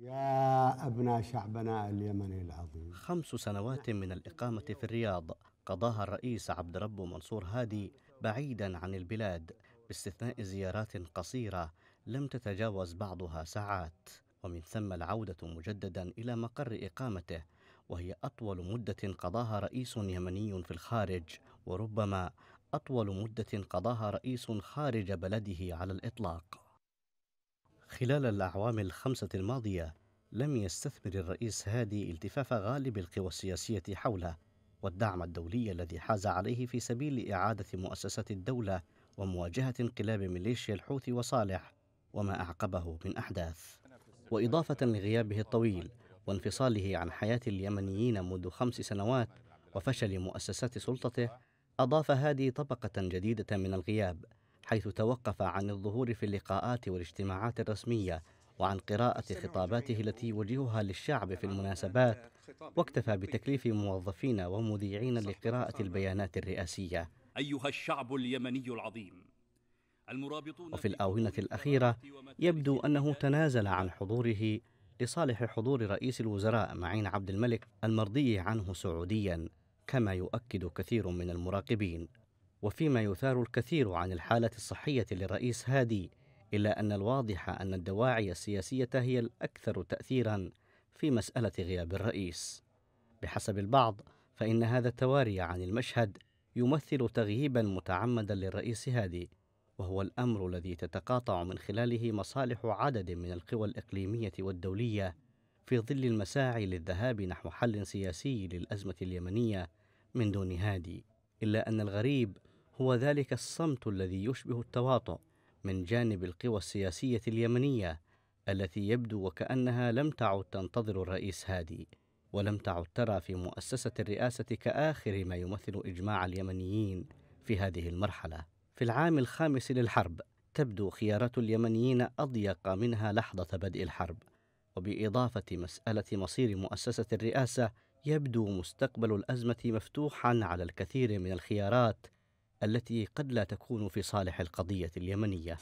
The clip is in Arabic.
يا أبناء شعبنا اليمني العظيم خمس سنوات من الإقامة في الرياض قضاها الرئيس عبد رب منصور هادي بعيدا عن البلاد باستثناء زيارات قصيرة لم تتجاوز بعضها ساعات ومن ثم العودة مجددا إلى مقر إقامته وهي أطول مدة قضاها رئيس يمني في الخارج وربما أطول مدة قضاها رئيس خارج بلده على الإطلاق خلال الأعوام الخمسة الماضية لم يستثمر الرئيس هادي التفاف غالب القوى السياسية حوله والدعم الدولي الذي حاز عليه في سبيل إعادة مؤسسات الدولة ومواجهة انقلاب ميليشيا الحوثي وصالح وما أعقبه من أحداث وإضافة لغيابه الطويل وانفصاله عن حياة اليمنيين منذ خمس سنوات وفشل مؤسسات سلطته أضاف هادي طبقة جديدة من الغياب حيث توقف عن الظهور في اللقاءات والاجتماعات الرسمية وعن قراءة خطاباته التي يوجهها للشعب في المناسبات واكتفى بتكليف موظفين ومذيعين لقراءة البيانات الرئاسية أيها الشعب اليمني العظيم وفي الآونة الأخيرة يبدو أنه تنازل عن حضوره لصالح حضور رئيس الوزراء معين عبد الملك المرضي عنه سعوديا كما يؤكد كثير من المراقبين وفيما يثار الكثير عن الحالة الصحية للرئيس هادي إلا أن الواضح أن الدواعي السياسية هي الأكثر تأثيرا في مسألة غياب الرئيس بحسب البعض فإن هذا التواري عن المشهد يمثل تغييبا متعمدا للرئيس هادي وهو الأمر الذي تتقاطع من خلاله مصالح عدد من القوى الإقليمية والدولية في ظل المساعي للذهاب نحو حل سياسي للأزمة اليمنية من دون هادي إلا أن الغريب هو ذلك الصمت الذي يشبه التواطؤ من جانب القوى السياسيه اليمنيه التي يبدو وكانها لم تعد تنتظر الرئيس هادي ولم تعد ترى في مؤسسه الرئاسه كاخر ما يمثل اجماع اليمنيين في هذه المرحله في العام الخامس للحرب تبدو خيارات اليمنيين اضيق منها لحظه بدء الحرب وباضافه مساله مصير مؤسسه الرئاسه يبدو مستقبل الازمه مفتوحا على الكثير من الخيارات التي قد لا تكون في صالح القضيه اليمنيه